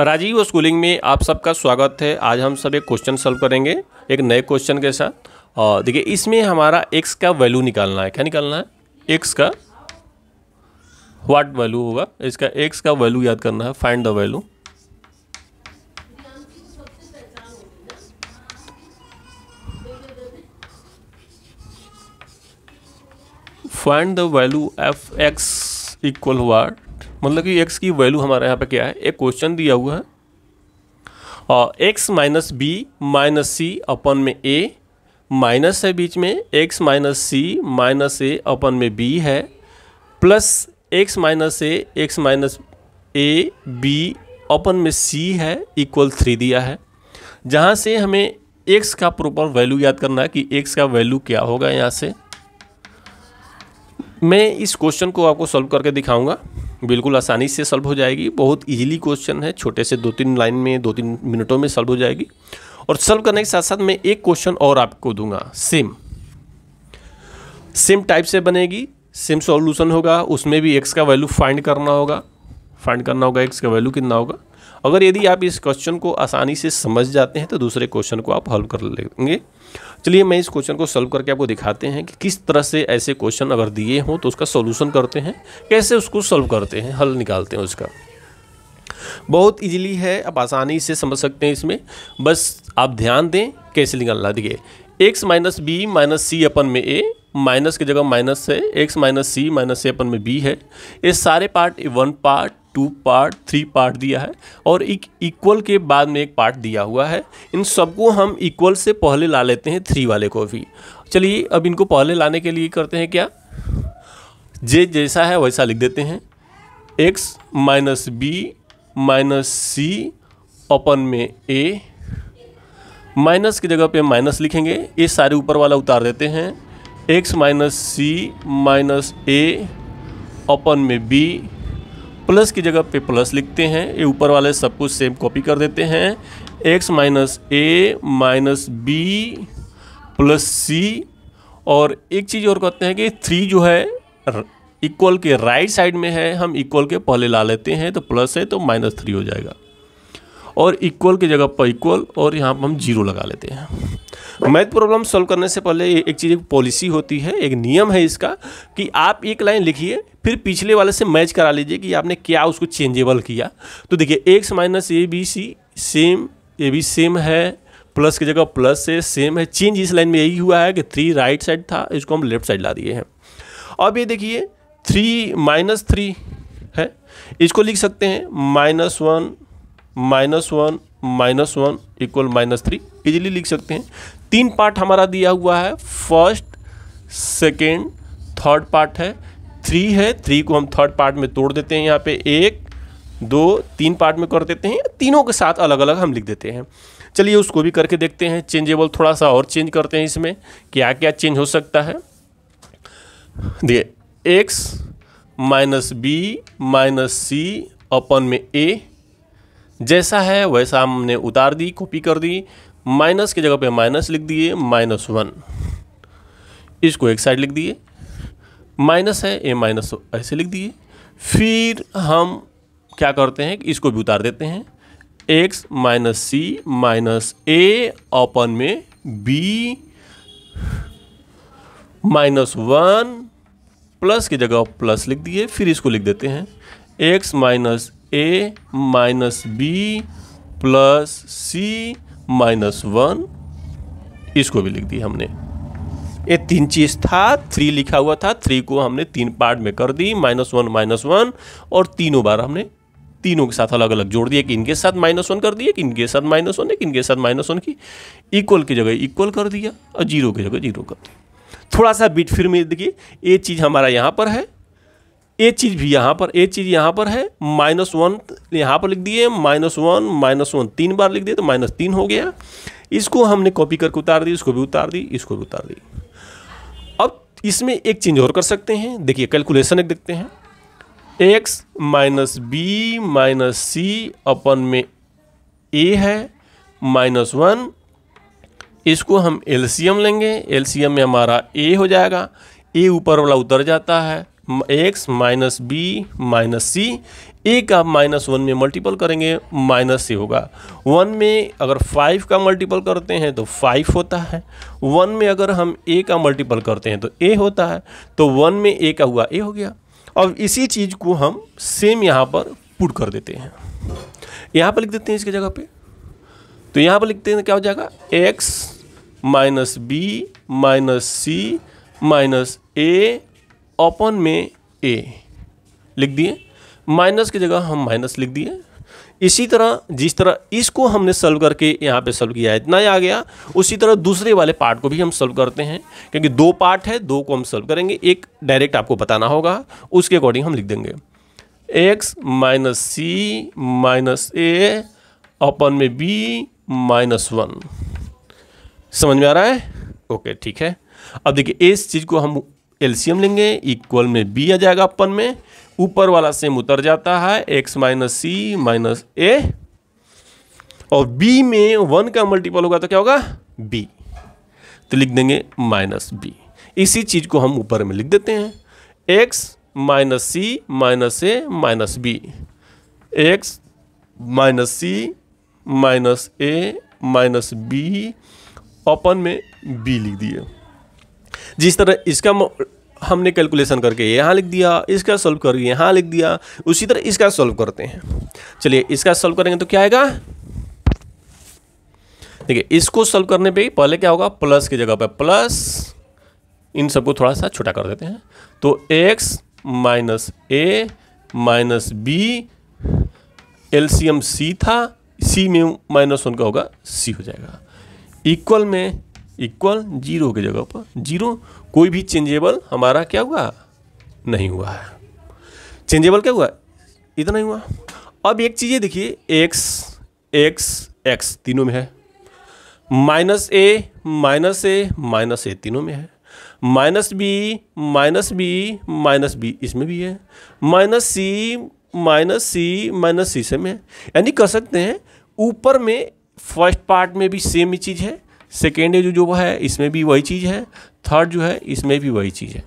Rajiv schooling में आप सबका स्वागत है आज हम सब एक क्वेश्चन सॉल्व करेंगे एक नए क्वेश्चन के साथ और देखिए इसमें हमारा एक्स का वैल्यू निकालना है क्या निकालना है एक्स का व्हाट वैल्यू होगा इसका एक्स का वैल्यू याद करना है find the value find the value of X equal what मतलब कि एक्स की वैल्यू हमारे यहाँ पे क्या है एक क्वेश्चन दिया हुआ है और X minus B minus C upon में ए माइनस है बीच में X minus C minus A upon में बी है plus x minus A X minus A B upon में सी है इक्वल थ्री दिया है जहाँ से हमें एक्स का प्रॉपर वैल्यू याद करना है कि एक्स का वैल्यू क्या होगा यहाँ से मैं इस क्वेश्चन को आपको सॉल्व करके दिखाऊंगा बिल्कुल आसानी से सॉल्व हो जाएगी बहुत इजीली क्वेश्चन है छोटे से दो तीन लाइन में दो तीन मिनटों में सॉल्व हो जाएगी और सॉल्व करने के साथ साथ मैं एक क्वेश्चन और आपको दूंगा सेम सेम टाइप से बनेगी सेम सॉल्यूशन होगा उसमें भी एक्स का वैल्यू फाइंड करना होगा फाइंड करना होगा एक्स का वैल्यू कितना होगा अगर यदि आप इस क्वेश्चन को आसानी से समझ जाते हैं तो दूसरे क्वेश्चन को आप हल कर लेंगे चलिए मैं इस क्वेश्चन को सॉल्व करके आपको दिखाते हैं कि किस तरह से ऐसे क्वेश्चन अगर दिए हों तो उसका सोल्यूशन करते हैं कैसे उसको सॉल्व करते हैं हल निकालते हैं उसका बहुत इजीली है आप आसानी से समझ सकते हैं इसमें बस आप ध्यान दें कैसे निकालना दिए X minus B minus C upon में ए माइनस की जगह माइनस है x minus C minus A upon में बी है ये सारे part one part two part three part दिया है और एक इक्वल के बाद में एक पार्ट दिया हुआ है इन सबको हम इक्वल से पहले ला लेते हैं थ्री वाले को भी चलिए अब इनको पहले लाने के लिए करते हैं क्या जे जैसा है वैसा लिख देते हैं x minus B minus C upon में ए माइनस की जगह पे माइनस लिखेंगे ये सारे ऊपर वाला उतार देते हैं x minus C minus A upon में बी प्लस की जगह पे प्लस लिखते हैं ये ऊपर वाले सब कुछ सेम कॉपी कर देते हैं एक्स माइनस ए माइनस बी प्लस सी और एक चीज़ और कहते हैं कि थ्री जो है इक्वल के राइट साइड में है हम इक्वल के पहले ला लेते हैं तो प्लस है तो माइनस थ्री हो जाएगा और इक्वल की जगह पर इक्वल और यहाँ पर हम जीरो लगा लेते हैं मैथ प्रॉब्लम सॉल्व करने से पहले एक चीज़ एक पॉलिसी होती है एक नियम है इसका कि आप एक लाइन लिखिए फिर पिछले वाले से मैच करा लीजिए कि आपने क्या उसको चेंजेबल किया तो देखिए X minus A B C same A B same है प्लस की जगह प्लस से सेम है चेंज इस लाइन में यही हुआ है कि थ्री राइट साइड था इसको हम लेफ्ट साइड ला दिए हैं अब ये देखिए थ्री माइनस थ्री है इसको लिख सकते हैं minus one minus one minus one equal minus three easily लिख सकते हैं तीन पार्ट हमारा दिया हुआ है फर्स्ट सेकेंड थर्ड पार्ट है थ्री है थ्री को हम थर्ड पार्ट में तोड़ देते हैं यहाँ पे एक दो तीन पार्ट में कर देते हैं तीनों के साथ अलग अलग हम लिख देते हैं चलिए उसको भी करके देखते हैं चेंजेबल थोड़ा सा और चेंज करते हैं इसमें क्या क्या चेंज हो सकता है देखिए X minus B minus C upon में ए जैसा है वैसा हमने उतार दी कॉपी कर दी माइनस की जगह पे माइनस लिख दिए माइनस वन इसको एक साइड लिख दिए माइनस है ए माइनस ऐसे लिख दिए फिर हम क्या करते हैं कि इसको भी उतार देते हैं x minus C minus A upon में बी माइनस वन प्लस की जगह प्लस लिख दिए फिर इसको लिख देते हैं एक्स माइनस ए minus B plus C minus one इसको भी लिख दिया हमने ये तीन चीज़ था थ्री लिखा हुआ था थ्री को हमने तीन पार्ट में कर दी माइनस वन माइनस वन और तीनों बार हमने तीनों के साथ अलग अलग जोड़ दिए कि इनके साथ माइनस वन कर दिए कि इनके साथ माइनस वन है कि इनके साथ माइनस वन की इक्वल की जगह इक्वल कर दिया और जीरो की जगह जीरो कर दिया थोड़ा सा बीट फिर में देखिए ये चीज़ हमारा यहाँ पर है ये चीज़ भी यहाँ पर ये चीज़ यहाँ पर है माइनस वन यहाँ पर लिख दिए माइनस वन माइनस वन तीन बार लिख दिए तो माइनस तीन हो गया इसको हमने कॉपी करके उतार दी इसको भी उतार दी इसको भी उतार दी इसमें एक चीज़ और कर सकते हैं देखिए कैलकुलेशन एक देखते हैं x minus B minus C upon में ए है माइनस वन इसको हम एल्सीयम लेंगे एल्सीयम में हमारा ए हो जाएगा ए ऊपर वाला उतर जाता है x minus B minus C A का माइनस वन में मल्टीपल करेंगे माइनस से होगा वन में अगर फाइव का मल्टीपल करते हैं तो फाइव होता है वन में अगर हम ए का मल्टीपल करते हैं तो ए होता है तो वन में ए का हुआ ए हो गया अब इसी चीज़ को हम सेम यहाँ पर पुट कर देते हैं यहाँ पर लिख देते हैं इसकी जगह पे तो यहाँ पर लिखते हैं क्या हो जाएगा x minus B minus C minus A upon में ए लिख दिए माइनस की जगह हम माइनस लिख दिए इसी तरह जिस तरह इसको हमने सॉल्व करके यहाँ पे सॉल्व किया है इतना ही आ गया उसी तरह दूसरे वाले पार्ट को भी हम सॉल्व करते हैं क्योंकि दो पार्ट है दो को हम सॉल्व करेंगे एक डायरेक्ट आपको बताना होगा उसके अकॉर्डिंग हम लिख देंगे X minus C minus A upon में बी माइनस वन समझ में आ रहा है ओके ठीक है अब देखिए इस चीज़ को हम एलसीएम लेंगे इक्वल में बी आ जाएगा अपन में ऊपर वाला सेम उतर जाता है x minus C minus A और b में वन का मल्टीपल होगा तो क्या होगा बी तो लिख देंगे माइनस बी इसी चीज़ को हम ऊपर में लिख देते हैं एक्स माइनस सी माइनस ए minus B X minus C minus ए माइनस बी अपन में बी लिख दिए जिस तरह इसका हमने कैलकुलेशन करके यहाँ लिख दिया इसका सॉल्व करके यहाँ लिख दिया उसी तरह इसका सॉल्व करते हैं चलिए इसका सॉल्व करेंगे तो क्या आएगा देखिए इसको सॉल्व करने पे पहले क्या होगा प्लस की जगह पर प्लस इन सबको थोड़ा सा छोटा कर देते हैं तो एक्स माइनस ए minus B L C M C था सी में माइनस वन का होगा सी हो जाएगा इक्वल में इक्वल जीरो की जगह पर जीरो कोई भी चेंजेबल हमारा क्या हुआ नहीं हुआ है चेंजेबल क्या हुआ इतना ही हुआ अब एक चीज़ ये देखिए एक्स एक्स एक्स तीनों में है minus A minus A minus A तीनों में है minus B minus B minus B इसमें भी है minus C minus C minus C से में है यानी कह सकते हैं ऊपर में फर्स्ट पार्ट में भी सेम ही चीज़ है सेकेंड जो जो है इसमें भी वही चीज़ है थर्ड जो है इसमें भी वही चीज़ है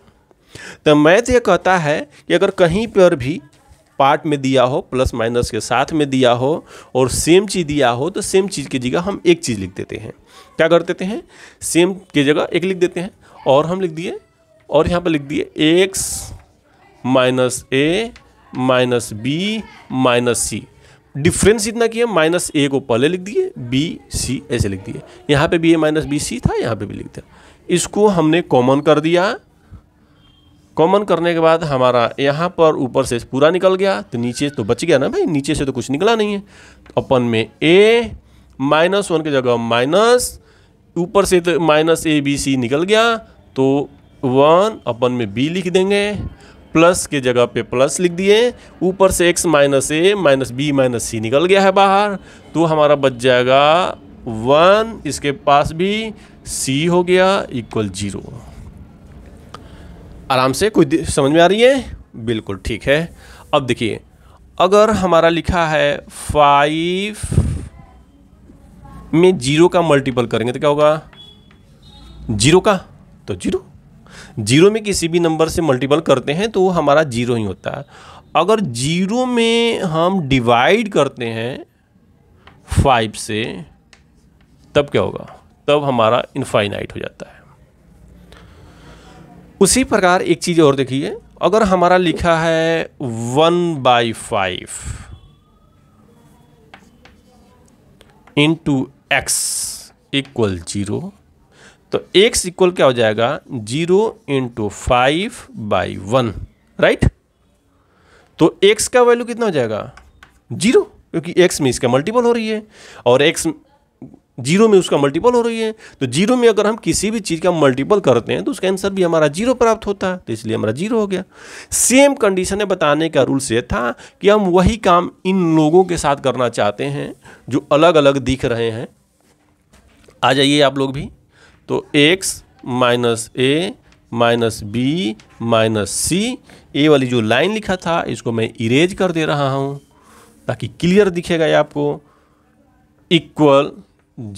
तो मैथ तो ये कहता है कि अगर कहीं पर भी पार्ट में दिया हो प्लस माइनस के साथ में दिया हो और सेम चीज़ दिया हो तो सेम चीज़ की जगह हम एक चीज़ लिख देते हैं क्या कर देते हैं सेम की जगह एक लिख देते हैं और हम लिख दिए और यहाँ पर लिख दिए एक्स माइनस ए minus B minus C difference इतना किया माइनस ए को पहले लिख दिए बी सी ऐसे लिख दिए यहाँ पे भी ए माइनस बी सी था यहाँ पे भी लिख दिया इसको हमने कॉमन कर दिया कॉमन करने के बाद हमारा यहाँ पर ऊपर से पूरा निकल गया तो नीचे तो बच गया ना भाई नीचे से तो कुछ निकला नहीं है तो अपन में ए माइनस वन की जगह माइनस ऊपर से तो माइनस ए बी सी निकल गया तो वन अपन में बी लिख देंगे प्लस के जगह पे प्लस लिख दिए ऊपर से एक्स माइनस ए माइनस बी माइनस सी निकल गया है बाहर तो हमारा बच जाएगा वन इसके पास भी सी हो गया इक्वल जीरो आराम से कोई समझ में आ रही है बिल्कुल ठीक है अब देखिए अगर हमारा लिखा है फाइव में जीरो का मल्टीपल करेंगे तो क्या होगा जीरो का तो जीरो जीरो में किसी भी नंबर से मल्टीपल करते हैं तो वो हमारा जीरो ही होता है अगर जीरो में हम डिवाइड करते हैं फाइव से तब क्या होगा तब हमारा इनफाइनाइट हो जाता है उसी प्रकार एक चीज़ और देखिए अगर हमारा लिखा है one by five into X equal zero तो एक्स इक्वल क्या हो जाएगा zero into five by one right तो एक्स का वैल्यू कितना हो जाएगा जीरो क्योंकि एक्स में इसका मल्टीपल हो रही है और एक्स जीरो में उसका मल्टीपल हो रही है तो जीरो में अगर हम किसी भी चीज़ का मल्टीपल करते हैं तो उसका आंसर भी हमारा जीरो प्राप्त होता है तो इसलिए हमारा जीरो हो गया सेम कंडीशन है बताने का रूल्स ये था कि हम वही काम इन लोगों के साथ करना चाहते हैं जो अलग अलग दिख रहे हैं आ जाइए आप लोग भी तो X minus A minus B minus C A वाली जो लाइन लिखा था इसको मैं इरेज कर दे रहा हूँ ताकि क्लियर दिखेगा ये आपको इक्वल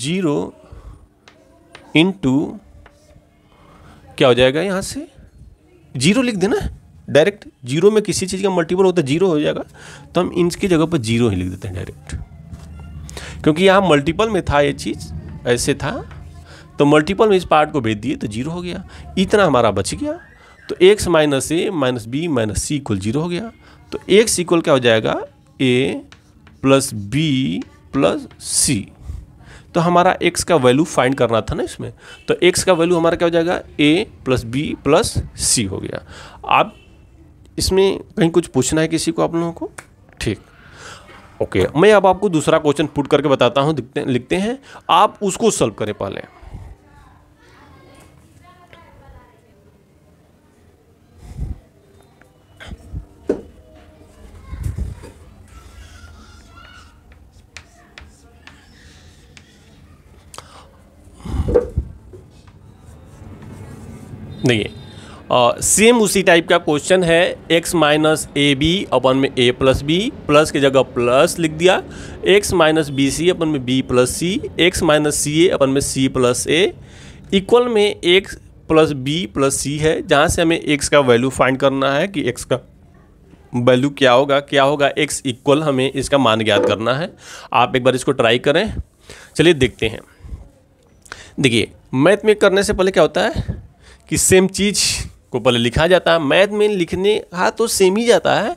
जीरो इंटू क्या हो जाएगा यहाँ से जीरो लिख देना डायरेक्ट जीरो में किसी चीज़ का मल्टीपल होता है जीरो हो जाएगा तो हम की जगह पर जीरो ही लिख देते हैं डायरेक्ट क्योंकि यहाँ मल्टीपल में था ये चीज़ ऐसे था तो मल्टीपल में इस पार्ट को भेज दिए तो जीरो हो गया इतना हमारा बच गया तो एक्स माइनस ए माइनस बी माइनस सी इक्वल जीरो हो गया तो एक्स इक्वल क्या हो जाएगा A plus B plus C तो हमारा एक्स का वैल्यू फाइंड करना था ना इसमें तो एक्स का वैल्यू हमारा क्या हो जाएगा A plus B plus C हो गया आप इसमें कहीं कुछ पूछना है किसी को आप लोगों को ठीक ओके मैं अब आपको दूसरा क्वेश्चन पुट करके बताता हूँ लिखते हैं आप उसको सॉल्व करें पहले देखिए सेम उसी टाइप का क्वेश्चन है x minus A B upon में a प्लस बी प्लस की जगह प्लस लिख दिया x minus b c upon में b plus c x minus C a upon में c प्लस ए इक्वल में x plus B plus c है जहाँ से हमें x का वैल्यू फाइंड करना है कि x का वैल्यू क्या होगा क्या होगा x इक्वल हमें इसका मान ज्ञात करना है आप एक बार इसको ट्राई करें चलिए देखते हैं देखिए मैथ में करने से पहले क्या होता है कि सेम चीज़ को पहले लिखा जाता है मैथ में लिखने हाँ तो सेम ही जाता है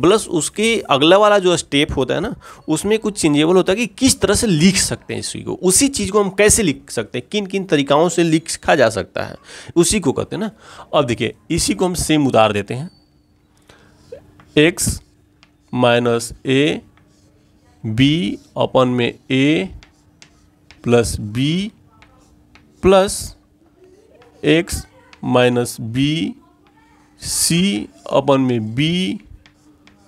प्लस उसके अगला वाला जो स्टेप होता है ना उसमें कुछ चेंजेबल होता है कि किस तरह से लिख सकते हैं इसी को उसी चीज़ को हम कैसे लिख सकते हैं किन किन तरीक़ाओं से लिखा जा सकता है उसी को कहते हैं ना अब देखिए इसी को हम सेम उतार देते हैं x minus A B upon में a plus B plus x minus b c upon में B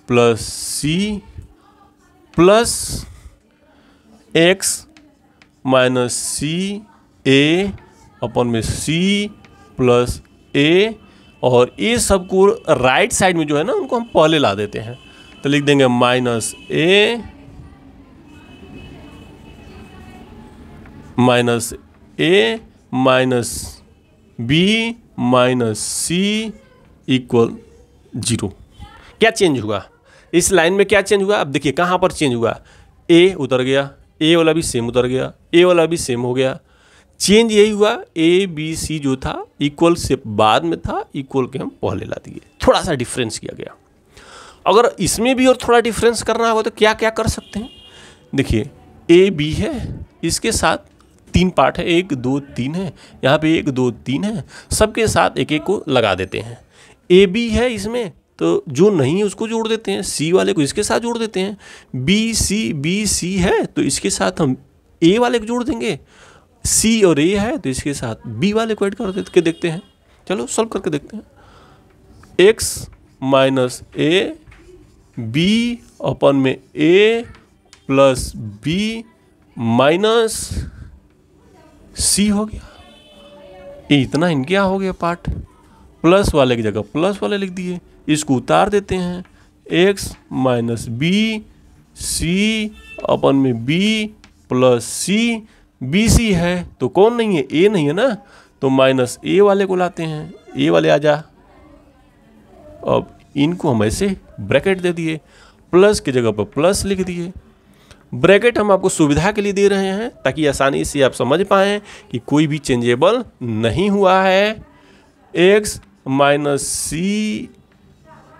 plus c plus x minus C a upon में सी प्लस ए और ये सब को राइट साइड में जो है ना उनको हम पहले ला देते हैं तो लिख देंगे माइनस ए माइनस ए माइनस बी माइनस सी इक्वल जीरो क्या चेंज हुआ इस लाइन में क्या चेंज हुआ अब देखिए कहाँ पर चेंज हुआ ए उतर गया ए वाला भी सेम उतर गया ए वाला भी सेम हो गया चेंज यही हुआ ए बी सी जो था इक्वल से बाद में था इक्वल के हम पहले ला दिए थोड़ा सा डिफरेंस किया गया अगर इसमें भी और थोड़ा डिफरेंस करना होगा तो क्या क्या कर सकते हैं देखिए ए बी है इसके साथ तीन पार्ट है एक दो तीन है यहाँ पे एक दो तीन है सबके साथ एक एक को लगा देते हैं ए बी है इसमें तो जो नहीं है उसको जोड़ देते हैं सी वाले को इसके साथ जोड़ देते हैं बी सी बी सी है तो इसके साथ हम ए वाले को जोड़ देंगे सी और ए है तो इसके साथ बी वाले को ऐड कर दे के देखते हैं चलो सॉल्व करके देखते हैं x minus A B upon में a plus b minus c हो गया इतना इनके हो गया पार्ट प्लस वाले की जगह प्लस वाले लिख दिए इसको उतार देते हैं x minus b c upon में B plus c b c है तो कौन नहीं है ए नहीं है ना तो माइनस ए वाले को लाते हैं ए वाले आ जा अब इनको हम ऐसे ब्रैकेट दे दिए प्लस की जगह पर प्लस लिख दिए ब्रैकेट हम आपको सुविधा के लिए दे रहे हैं ताकि आसानी से आप समझ पाएँ कि कोई भी चेंजेबल नहीं हुआ है x minus C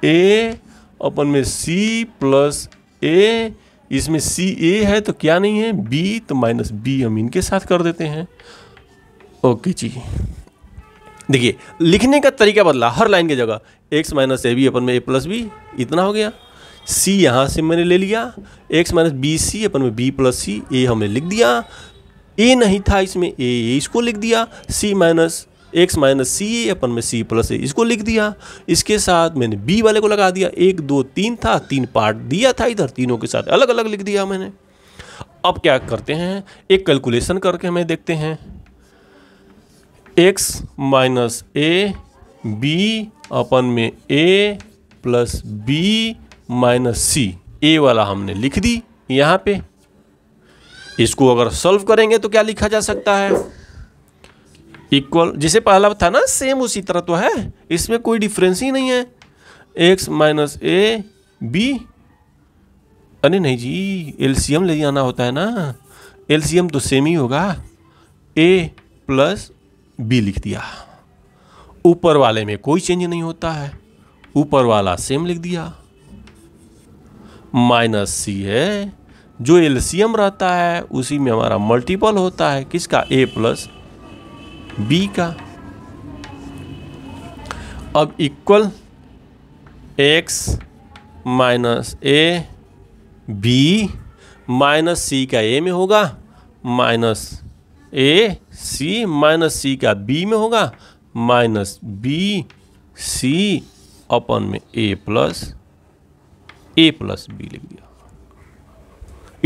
a upon में सी प्लस ए इसमें सी ए है तो क्या नहीं है बी तो माइनस बी हम इनके साथ कर देते हैं ओके जी देखिए लिखने का तरीका बदला हर लाइन की जगह x minus A B upon में ए प्लस बी इतना हो गया सी यहाँ से मैंने ले लिया x minus b c upon में बी प्लस सी ए हमने लिख दिया ए नहीं था इसमें ए इसको लिख दिया c minus x minus C a upon में सी प्लस ए इसको लिख दिया इसके साथ मैंने बी वाले को लगा दिया एक दो तीन था तीन पार्ट दिया था इधर तीनों के साथ अलग अलग लिख दिया मैंने अब क्या करते हैं एक कैलकुलेशन करके हमें देखते हैं x minus A B upon में a plus b minus C a वाला हमने लिख दी यहाँ पे इसको अगर सॉल्व करेंगे तो क्या लिखा जा सकता है इक्वल जिसे पहला था ना सेम उसी तरह तो है इसमें कोई डिफरेंस ही नहीं है एक्स माइनस ए बी अरे नहीं जी एलसीएम ले जाना होता है ना एलसीएम तो सेम ही होगा ए प्लस बी लिख दिया ऊपर वाले में कोई चेंज नहीं होता है ऊपर वाला सेम लिख दिया माइनस सी है जो एल्सियम रहता है उसी में हमारा मल्टीपल होता है किसका ए प्लस बी का अब इक्वल एक्स माइनस ए बी माइनस सी का ए में होगा minus a c minus c का बी में होगा माइनस बी सी अपन में a plus a plus b लिख दिया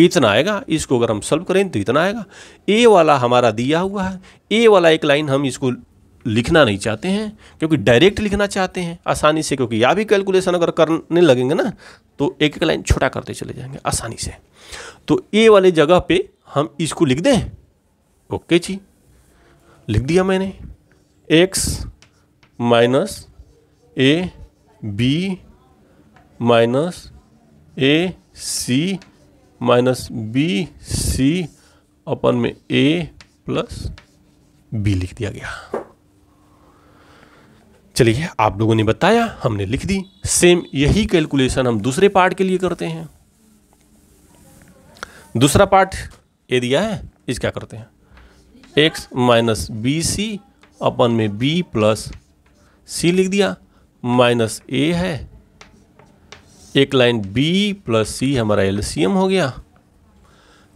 इतना आएगा इसको अगर हम सॉल्व करें तो इतना आएगा ए वाला हमारा दिया हुआ है ए वाला एक लाइन हम इसको लिखना नहीं चाहते हैं क्योंकि डायरेक्ट लिखना चाहते हैं आसानी से क्योंकि या भी कैलकुलेशन अगर करने लगेंगे ना तो एक एक लाइन छोटा करते चले जाएंगे आसानी से तो ए वाले जगह पे हम इसको लिख दें ओके जी लिख दिया मैंने x minus A b minus a c minus b c upon में ए प्लस बी लिख दिया गया चलिए आप लोगों ने बताया हमने लिख दी सेम यही कैलकुलेशन हम दूसरे पार्ट के लिए करते हैं दूसरा पार्ट ए दिया है इस क्या करते हैं x minus b c upon में बी प्लस सी लिख दिया माइनस ए है एक लाइन बी प्लस सी हमारा एलसीएम हो गया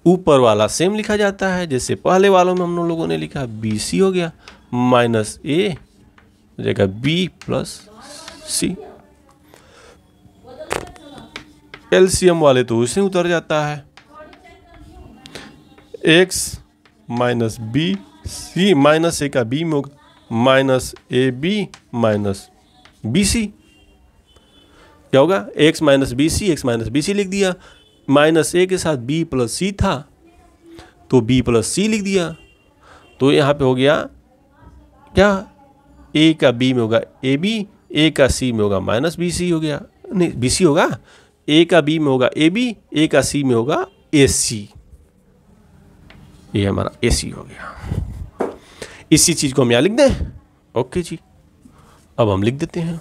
ऊपर वाला सेम लिखा जाता है जैसे पहले वालों में हम लोगों ने लिखा बी सी हो गया माइनस ए हो जाएगा बी प्लस सी एलसीएम वाले तो उसे उतर जाता है x minus b c minus a का बी में होगा माइनस ए बी माइनस बी सी क्या होगा x minus b c x minus b c लिख दिया माइनस ए के साथ बी प्लस सी था तो बी प्लस सी लिख दिया तो यहाँ पे हो गया क्या ए का बी में होगा ए बी ए का सी में होगा माइनस बी सी हो गया नहीं बी सी होगा ए का बी में होगा ए बी ए का सी में होगा ए सी ये हमारा ए सी हो गया इसी चीज़ को हम यहाँ लिख दें ओके जी अब हम लिख देते हैं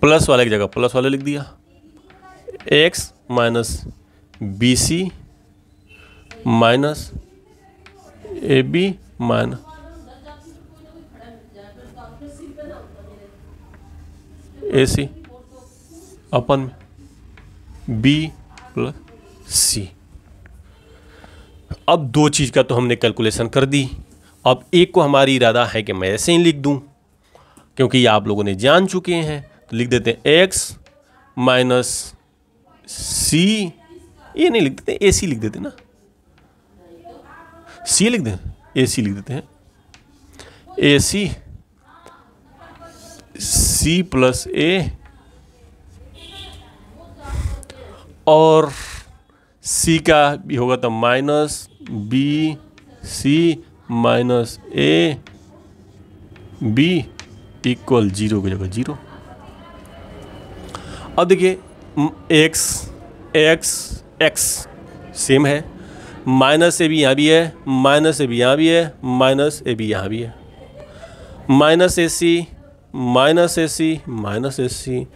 प्लस वाले की जगह प्लस वाले लिख दिया x minus b c minus A b minus a c upon में बी प्लस सी अब दो चीज़ का तो हमने कैलकुलेशन कर दी अब एक को हमारी इरादा है कि मैं ऐसे ही लिख दूं क्योंकि आप लोगों ने जान चुके हैं तो लिख देते हैं एक्स माइनस सी ये नहीं लिख देते ए सी लिख देते ना सी लिख दें ए सी लिख देते हैं ए सी सी प्लस ए और सी का भी होगा तो माइनस बी सी माइनस ए बी इक्वल जीरो की जगह जीरो अब देखिए एक्स एक्स एक्स सेम है माइनस ए भी यहाँ भी है माइनस ए भी यहाँ भी है माइनस ए भी यहाँ भी है minus a c minus a c minus a c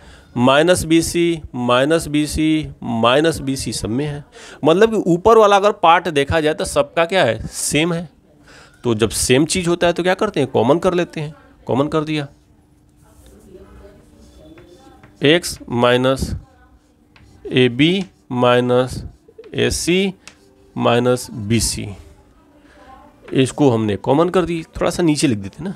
minus b c minus b c minus b c सब में है मतलब कि ऊपर वाला अगर पार्ट देखा जाए तो सबका क्या है सेम है तो जब सेम चीज़ होता है तो क्या करते हैं कॉमन कर लेते हैं कॉमन कर दिया x minus A b minus a c minus b c इसको हमने कॉमन कर दी थोड़ा सा नीचे लिख देते ना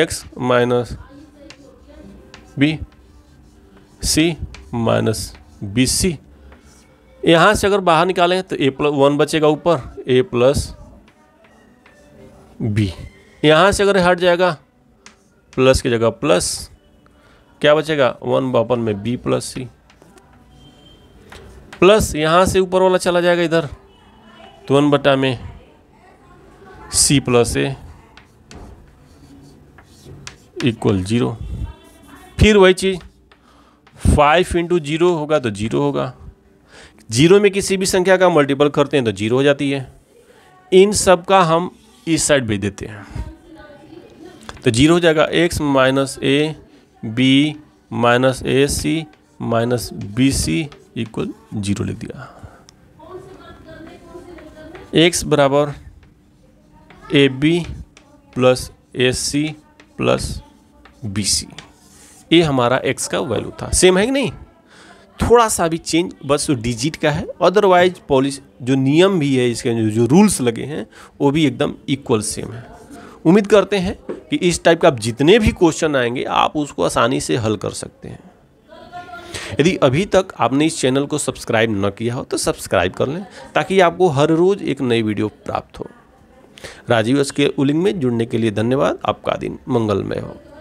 x minus b c minus b c यहाँ से अगर बाहर निकालें तो ए प्लस वन बचेगा ऊपर ए प्लस बी यहाँ से अगर हट जाएगा प्लस की जगह प्लस क्या बचेगा वन बापन में बी प्लस सी प्लस यहाँ से ऊपर वाला चला जाएगा इधर तो वन बटा में c plus a equal zero फिर वही चीज़ फाइव इंटू जीरो होगा तो जीरो होगा जीरो में किसी भी संख्या का मल्टीपल करते हैं तो जीरो हो जाती है इन सब का हम इस साइड भेज देते हैं तो जीरो हो जाएगा x minus A b minus a c minus b c equal zero लिख दिया एक्स बराबर a b plus a c plus b c ये हमारा एक्स का वैल्यू था सेम है कि नहीं थोड़ा सा भी चेंज बस डिजिट का है अदरवाइज पॉलिस जो नियम भी है इसके जो, जो रूल्स लगे हैं वो भी एकदम इक्वल सेम है उम्मीद करते हैं कि इस टाइप का आप जितने भी क्वेश्चन आएंगे आप उसको आसानी से हल कर सकते हैं यदि अभी तक आपने इस चैनल को सब्सक्राइब न किया हो तो सब्सक्राइब कर लें ताकि आपको हर रोज़ एक नई वीडियो प्राप्त हो राजीव के उलिंग में जुड़ने के लिए धन्यवाद आपका दिन मंगलमय हो